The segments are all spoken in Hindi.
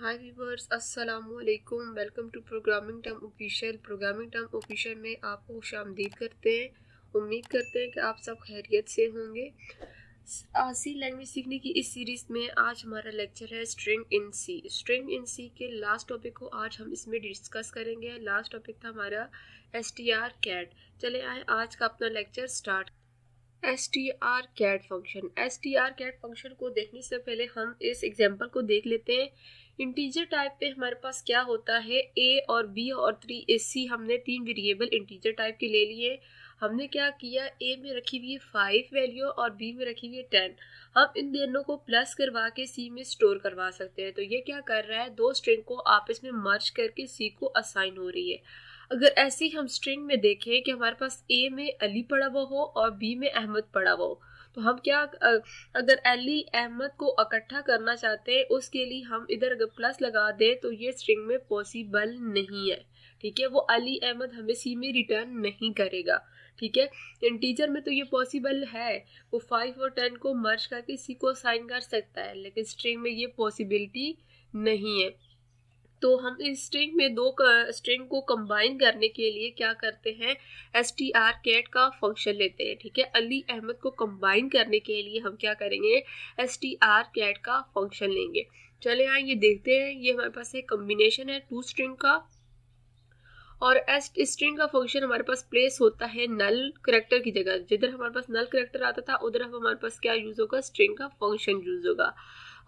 हाय वीवर्स अस्सलाम वालेकुम welcome to programming term official programming term official में आपको खुश आमदीद करते हैं उम्मीद करते हैं कि आप सब खैरियत से होंगे सी लैंग्वेज सीखने की इस सीरीज़ में आज हमारा लेक्चर है string in C string in सी के लास्ट टॉपिक को आज हम इसमें डिस्कस करेंगे लास्ट टॉपिक था हमारा एस टी आर कैट चले आए आज का अपना lecture start S T R cat function S T R cat function को देखने से पहले हम इस एग्जाम्पल को देख लेते हैं इंटीजर टाइप पे हमारे पास क्या होता है ए और बी और थ्री ए सी हमने तीन वेरिएबल इंटीजर टाइप के ले लिए हमने क्या किया ए में रखी हुई है फाइव वैल्यू और बी में रखी हुई है टेन हम इन दोनों को प्लस करवा के सी में स्टोर करवा सकते हैं तो ये क्या कर रहा है दो स्ट्रिंग को आपस में मर्ज करके सी को असाइन हो रही है अगर ऐसी हम स्ट्रिंग में देखें कि हमारे पास ए में अली पड़ा हुआ हो और बी में अहमद पड़ा हुआ हो तो हम क्या अगर अली अहमद को इकट्ठा करना चाहते हैं उसके लिए हम इधर अगर प्लस लगा दें तो ये स्ट्रिंग में पॉसिबल नहीं है ठीक है वो अली अहमद हमें सी में रिटर्न नहीं करेगा ठीक है इंटीजर में तो ये पॉसिबल है वो फाइव और टेन को मर्ज करके सी को साइन कर सकता है लेकिन स्ट्रिंग में ये पॉसिबिलिटी नहीं है तो हम इस स्ट्रिंग में दो स्ट्रिंग को कंबाइन करने के लिए क्या करते हैं एस टी आर कैट का फंक्शन लेते हैं ठीक है अली अहमद को कंबाइन करने के लिए हम क्या करेंगे एस टी आर कैट का फंक्शन लेंगे चले आए ये देखते हैं ये हमारे पास एक कम्बिनेशन है टू स्ट्रिंग का और एस स्ट्रिंग का फंक्शन हमारे पास प्लेस होता है नल करेक्टर की जगह जिधर हमारे पास नल करेक्टर आता था उधर हम हमारे पास क्या यूज़ होगा स्ट्रिंग का फंक्शन यूज़ होगा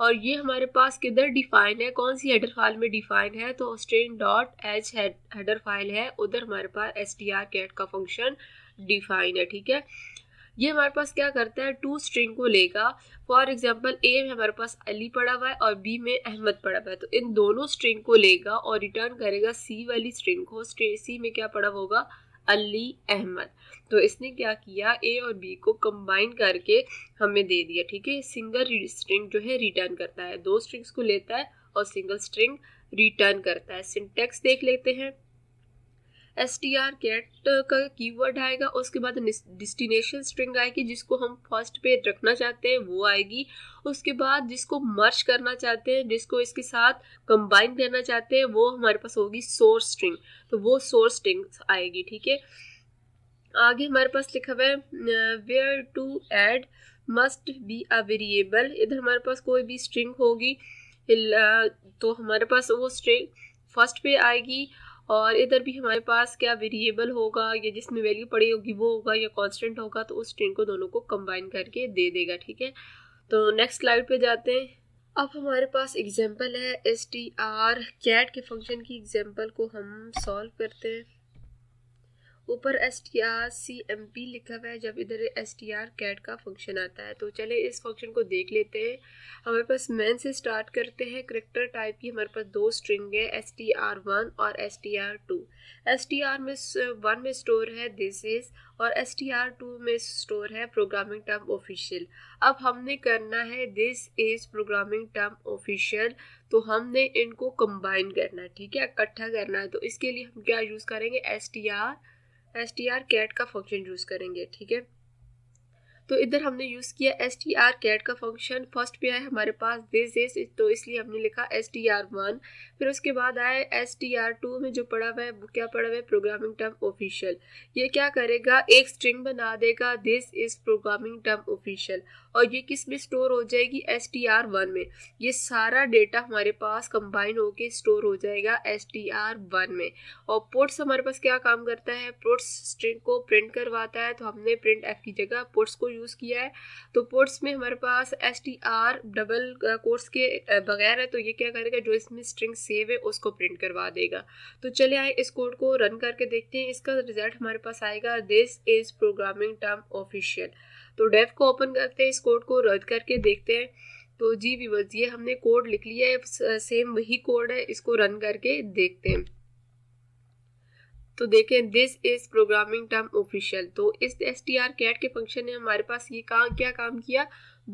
और ये हमारे पास किधर डिफाइन है कौन सी हेडर फाइल में डिफाइन है तो string dot H header file है उधर हमारे पास एस टी आर कैट का फंक्शन डिफाइन है ठीक है ये हमारे पास क्या करता है टू स्ट्रिंग को लेगा फॉर एग्जाम्पल ए में हमारे पास अली पड़ा हुआ है और बी में अहमद पड़ा हुआ है तो इन दोनों स्ट्रिंग को लेगा और रिटर्न करेगा सी वाली स्ट्रिंग को सी में क्या पड़ा होगा अली अहमद तो इसने क्या किया ए और बी को कंबाइन करके हमें दे दिया ठीक है सिंगल स्ट्रिंग जो है रिटर्न करता है दो स्ट्रिंग्स को लेता है और सिंगल स्ट्रिंग रिटर्न करता है सिंटेक्स देख लेते हैं एस टी आर कैट का कीवर्ड आएगा उसके बाद डिस्टिनेशन स्ट्रिंग आएगी जिसको हम फर्स्ट पे रखना चाहते हैं वो आएगी उसके बाद जिसको मर्ज करना चाहते हैं जिसको इसके साथ कंबाइन करना चाहते हैं वो हमारे पास होगी सोर्स स्ट्रिंग तो वो सोर्स स्ट्रिंग आएगी ठीक है आगे हमारे पास लिखा हुआ है where to add must be a variable इधर हमारे पास कोई भी स्ट्रिंग होगी uh, तो हमारे पास वो स्ट्रिंग फर्स्ट पे आएगी और इधर भी हमारे पास क्या वेरिएबल होगा या जिसमें वैल्यू पड़ी होगी वो होगा या कॉन्स्टेंट होगा तो उस स्ट्रिंग को दोनों को कंबाइन करके दे देगा ठीक है तो नेक्स्ट स्लाइड पे जाते हैं अब हमारे पास एग्जाम्पल है एस टी आर कैट के फंक्शन की एग्जाम्पल को हम सॉल्व करते हैं ऊपर S T R C M P लिखा हुआ है जब इधर एस टी आर कैट का फंक्शन आता है तो चले इस फंक्शन को देख लेते हैं हमारे पास मैन से स्टार्ट करते हैं करेक्टर टाइप की हमारे पास दो स्ट्रिंग है एस टी आर वन और S T R two S T R में वन में स्टोर है दिस इज़ और एस टी आर टू में स्टोर है प्रोग्रामिंग टर्म ऑफिशियल अब हमने करना है this is programming term official तो हमने इनको कंबाइन करना है ठीक है इकट्ठा करना है तो इसके लिए हम क्या यूज़ करेंगे S T R S T R cat का फंक्शन यूज़ करेंगे ठीक है तो इधर हमने यूज़ किया एस टी आर कैट का फंक्शन फर्स्ट पे आया हमारे पास दिस इज तो इसलिए हमने लिखा एस टी आर वन फिर उसके बाद आया एस टी आर टू में जो पड़ा हुआ है वो क्या पड़ा हुआ है प्रोग्रामिंग टर्म ऑफिशियल ये क्या करेगा एक स्ट्रिंग बना देगा this is programming term official और ये किस में स्टोर हो जाएगी एस टी आर वन में ये सारा डेटा हमारे पास कंबाइन होके स्टोर हो जाएगा एस टी आर वन में और पोर्ट्स हमारे पास क्या काम करता है पोर्ट्स स्ट्रिंग को प्रिंट करवाता है तो हमने प्रिंट एफ की जगह पोर्ट्स को यूज़ किया है तो पोर्ट्स में हमारे पास S T R double course के uh, बगैर है तो ये क्या करेगा जो इसमें स्ट्रिंग सेव है उसको प्रिंट करवा देगा तो चले आए इस कोड को रन करके देखते हैं इसका रिजल्ट हमारे पास आएगा this is programming term official तो डेफ को ओपन करते हैं इस कोड को रद्द करके देखते हैं तो जी विवर्स ये हमने कोड लिख लिया है सेम वही कोड है इसको रन करके देखते हैं तो देखें this is programming term official तो इस एस टी आर कैट के फंक्शन ने हमारे पास ये काम क्या काम किया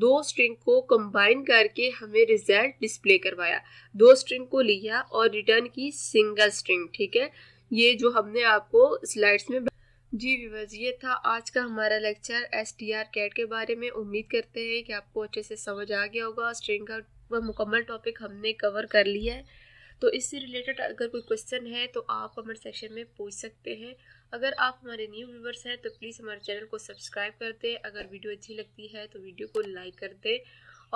दो स्ट्रिंग को कंबाइन करके हमें रिजल्ट डिस्प्ले करवाया दो स्ट्रिंग को लिया और रिटर्न की सिंगल स्ट्रिंग ठीक है ये जो हमने आपको स्लाइड्स में जी विवर्स ये था आज का हमारा lecture S T R cat के बारे में उम्मीद करते हैं कि आपको अच्छे से समझ आ गया होगा स्ट्रिंग का वह मुकम्मल टॉपिक हमने कवर कर लिया है तो इससे रिलेटेड अगर कोई क्वेश्चन है तो आप कमेंट सेक्शन में पूछ सकते हैं अगर आप हमारे न्यू व्यूवर्स हैं तो प्लीज़ हमारे चैनल को सब्सक्राइब कर दें अगर वीडियो अच्छी लगती है तो वीडियो को लाइक कर दें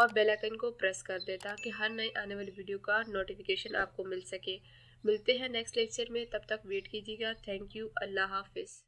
और बेल आइकन को प्रेस कर दें ताकि हर नई आने वाली वीडियो का नोटिफिकेशन आपको मिल सके मिलते हैं नेक्स्ट लेक्चर में तब तक वेट कीजिएगा थैंक यू अल्लाह हाफिज़